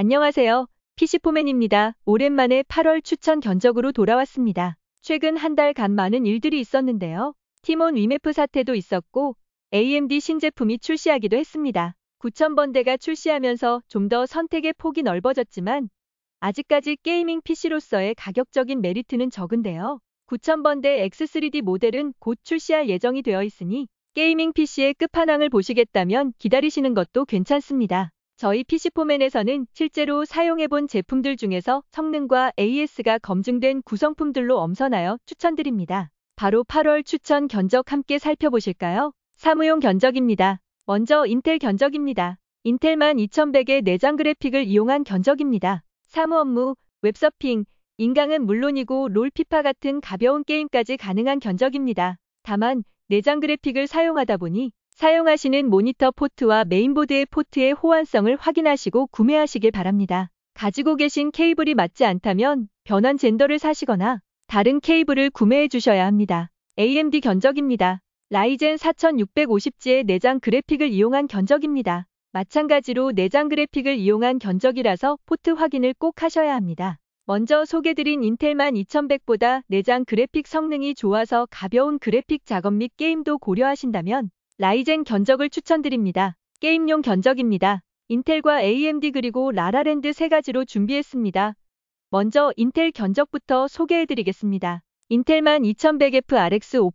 안녕하세요. PC포맨입니다. 오랜만에 8월 추천 견적으로 돌아왔습니다. 최근 한 달간 많은 일들이 있었는데요. 팀원 위메프 사태도 있었고 AMD 신제품이 출시하기도 했습니다. 9000번대가 출시하면서 좀 더 선택의 폭이 넓어졌지만 아직까지 게이밍 PC로서의 가격적인 메리트는 적은데요. 9000번대 X3D 모델은 곧 출시할 예정이 되어 있으니 게이밍 PC의 끝판왕을 보시겠다면 기다리시는 것도 괜찮습니다. 저희 PC포맨에서는 실제로 사용해본 제품들 중에서 성능과 AS가 검증된 구성품들로 엄선하여 추천드립니다. 바로 8월 추천 견적 함께 살펴보실까요? 사무용 견적입니다. 먼저 인텔 견적입니다. 인텔만 2100의 내장 그래픽을 이용한 견적입니다. 사무 업무, 웹서핑, 인강은 물론이고 롤피파 같은 가벼운 게임까지 가능한 견적입니다. 다만 내장 그래픽을 사용하다 보니 사용하시는 모니터 포트와 메인보드의 포트의 호환성을 확인하시고 구매하시길 바랍니다. 가지고 계신 케이블이 맞지 않다면 변환 젠더를 사시거나 다른 케이블을 구매해 주셔야 합니다. AMD 견적입니다. 라이젠 4650G의 내장 그래픽을 이용한 견적입니다. 마찬가지로 내장 그래픽을 이용한 견적이라서 포트 확인을 꼭 하셔야 합니다. 먼저 소개드린 인텔만 2100보다 내장 그래픽 성능이 좋아서 가벼운 그래픽 작업 및 게임도 고려하신다면 라이젠 견적을 추천드립니다. 게임용 견적입니다. 인텔과 AMD 그리고 라라랜드 세 가지로 준비했습니다. 먼저 인텔 견적부터 소개해드리겠습니다. 인텔만 2100F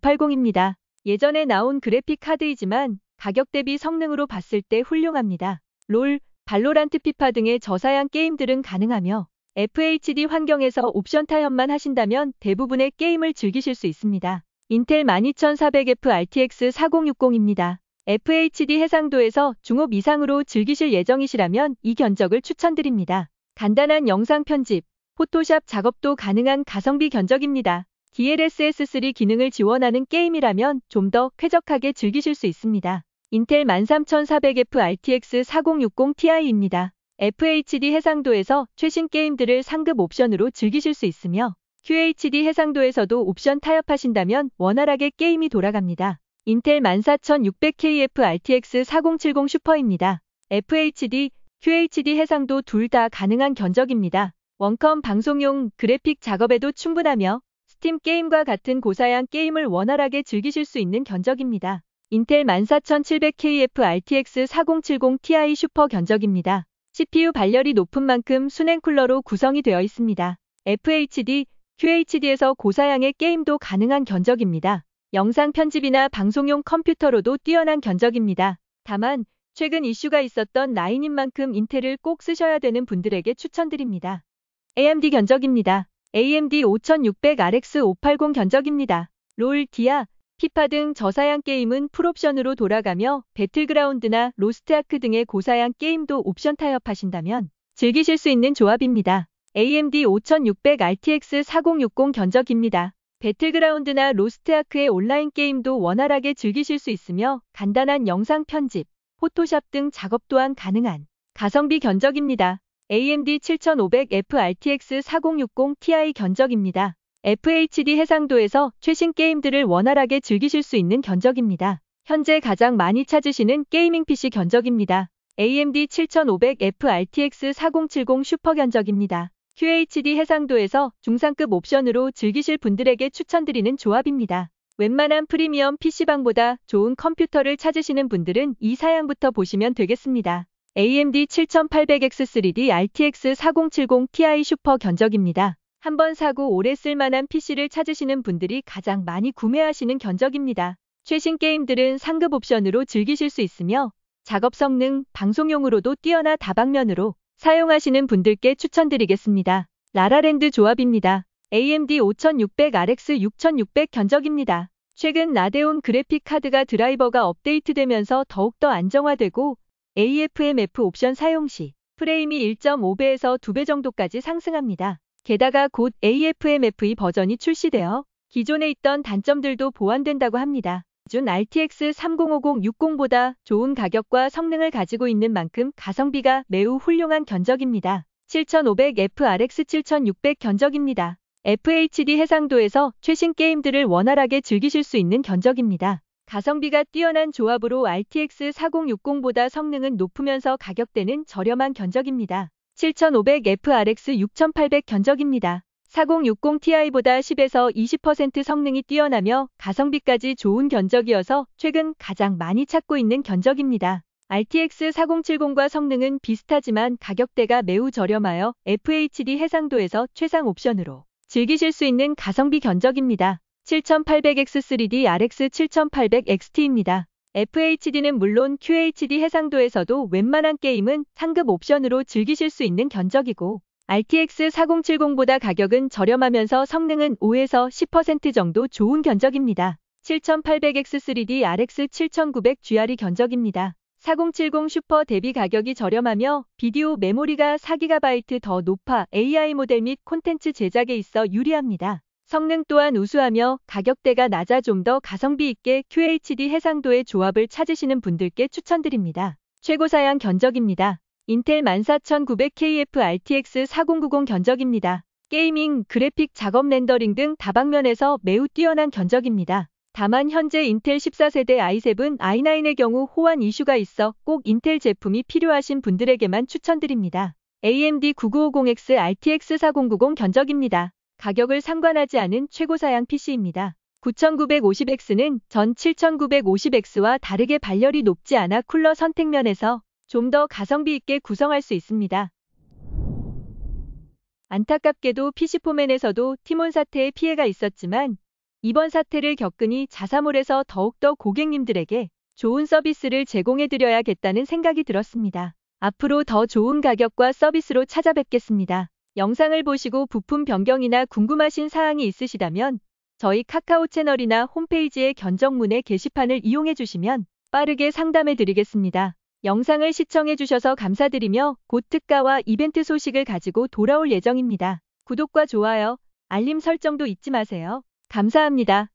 RX580입니다. 예전에 나온 그래픽 카드이지만 가격 대비 성능으로 봤을 때 훌륭합니다. 롤, 발로란트 피파 등의 저사양 게임들은 가능하며 FHD 환경에서 옵션 타협만 하신다면 대부분의 게임을 즐기실 수 있습니다. 인텔 12400F RTX 4060입니다. FHD 해상도에서 중업 이상으로 즐기실 예정이시라면 이 견적을 추천드립니다. 간단한 영상 편집, 포토샵 작업도 가능한 가성비 견적입니다. DLSS3 기능을 지원하는 게임이라면 좀 더 쾌적하게 즐기실 수 있습니다. 인텔 13400F RTX 4060 Ti입니다. FHD 해상도에서 최신 게임들을 상급 옵션으로 즐기실 수 있으며 QHD 해상도에서도 옵션 타협하신다면 원활하게 게임이 돌아갑니다. 인텔 14600KF RTX 4070 슈퍼입니다. FHD, QHD 해상도 둘 다 가능한 견적입니다. 원컴 방송용 그래픽 작업에도 충분하며 스팀 게임과 같은 고사양 게임을 원활하게 즐기실 수 있는 견적입니다. 인텔 14700KF RTX 4070 Ti 슈퍼 견적입니다. CPU 발열이 높은 만큼 순행 쿨러로 구성이 되어 있습니다. FHD, QHD에서 고사양의 게임도 가능한 견적입니다. 영상 편집이나 방송용 컴퓨터로도 뛰어난 견적입니다. 다만 최근 이슈가 있었던 라인인 만큼 인텔을 꼭 쓰셔야 되는 분들에게 추천드립니다. AMD 견적입니다. AMD 5600 RX 580 견적입니다. 롤, 디아, 피파 등 저사양 게임은 풀옵션으로 돌아가며 배틀그라운드나 로스트아크 등의 고사양 게임도 옵션 타협하신다면 즐기실 수 있는 조합입니다. AMD 5600 RTX 4060 견적입니다. 배틀그라운드나 로스트아크의 온라인 게임도 원활하게 즐기실 수 있으며 간단한 영상 편집, 포토샵 등 작업 또한 가능한 가성비 견적입니다. AMD 7500F RTX 4060 Ti 견적입니다. FHD 해상도에서 최신 게임들을 원활하게 즐기실 수 있는 견적입니다. 현재 가장 많이 찾으시는 게이밍 PC 견적입니다. AMD 7500F RTX 4070 슈퍼 견적입니다. QHD 해상도에서 중상급 옵션으로 즐기실 분들에게 추천드리는 조합입니다. 웬만한 프리미엄 PC방보다 좋은 컴퓨터를 찾으시는 분들은 이 사양부터 보시면 되겠습니다. AMD 7800X3D RTX 4070 Ti 슈퍼 견적입니다. 한번 사고 오래 쓸만한 PC를 찾으시는 분들이 가장 많이 구매하시는 견적입니다. 최신 게임들은 상급 옵션으로 즐기실 수 있으며 작업 성능, 방송용으로도 뛰어나 다방면으로 사용하시는 분들께 추천드리겠습니다. 라라랜드 조합입니다. AMD 5600 RX 6600 견적입니다. 최근 라데온 그래픽 카드가 드라이버가 업데이트되면서 더욱더 안정화되고 AFMF 옵션 사용 시 프레임이 1.5배에서 2배 정도까지 상승합니다. 게다가 곧 AFMF2 버전이 출시되어 기존에 있던 단점들도 보완된다고 합니다. 기준 RTX 3050-60보다 좋은 가격과 성능을 가지고 있는 만큼 가성비가 매우 훌륭한 견적입니다. 7500FRX 7600 견적입니다. FHD 해상도에서 최신 게임들을 원활하게 즐기실 수 있는 견적입니다. 가성비가 뛰어난 조합으로 RTX 4060보다 성능은 높으면서 가격대는 저렴한 견적입니다. 7500 FRX 6800 견적입니다. 4060ti보다 10에서 20% 성능이 뛰어나며 가성비까지 좋은 견적이어서 최근 가장 많이 찾고 있는 견적입니다. RTX 4070과 성능은 비슷하지만 가격대가 매우 저렴하여 FHD 해상도에서 최상 옵션으로 즐기실 수 있는 가성비 견적입니다. 7800X3D RX 7800XT입니다. FHD는 물론 QHD 해상도에서도 웬만한 게임은 상급 옵션으로 즐기실 수 있는 견적이고 RTX 4070보다 가격은 저렴하면서 성능은 5에서 10% 정도 좋은 견적입니다. 7800X 3D RX 7900 GR이 견적입니다. 4070 슈퍼 대비 가격이 저렴하며 비디오 메모리가 4GB 더 높아 AI 모델 및 콘텐츠 제작에 있어 유리합니다. 성능 또한 우수하며 가격대가 낮아 좀 더 가성비 있게 QHD 해상도의 조합을 찾으시는 분들께 추천드립니다. 최고 사양 견적입니다. 인텔 14900KF RTX 4090 견적입니다. 게이밍, 그래픽 작업 렌더링 등 다방면에서 매우 뛰어난 견적입니다. 다만 현재 인텔 14세대 i7, i9의 경우 호환 이슈가 있어 꼭 인텔 제품이 필요하신 분들에게만 추천드립니다. AMD 9950X RTX 4090 견적입니다. 가격을 상관하지 않은 최고 사양 PC입니다. 9950X는 전 7950X와 다르게 발열이 높지 않아 쿨러 선택면에서 좀더 가성비 있게 구성할 수 있습니다. 안타깝게도 p c 포맨에서도 팀원 사태의 피해가 있었지만 이번 사태를 겪으니 자사몰에서 더욱더 고객님들에게 좋은 서비스를 제공해드려야겠다는 생각이 들었습니다. 앞으로 더 좋은 가격과 서비스로 찾아뵙겠습니다. 영상을 보시고 부품 변경이나 궁금하신 사항이 있으시다면 저희 카카오 채널이나 홈페이지의 견적문의 게시판을 이용해 주시면 빠르게 상담해 드리겠습니다. 영상을 시청해주셔서 감사드리며 곧 특가와 이벤트 소식을 가지고 돌아올 예정입니다. 구독과 좋아요, 알림 설정도 잊지 마세요. 감사합니다.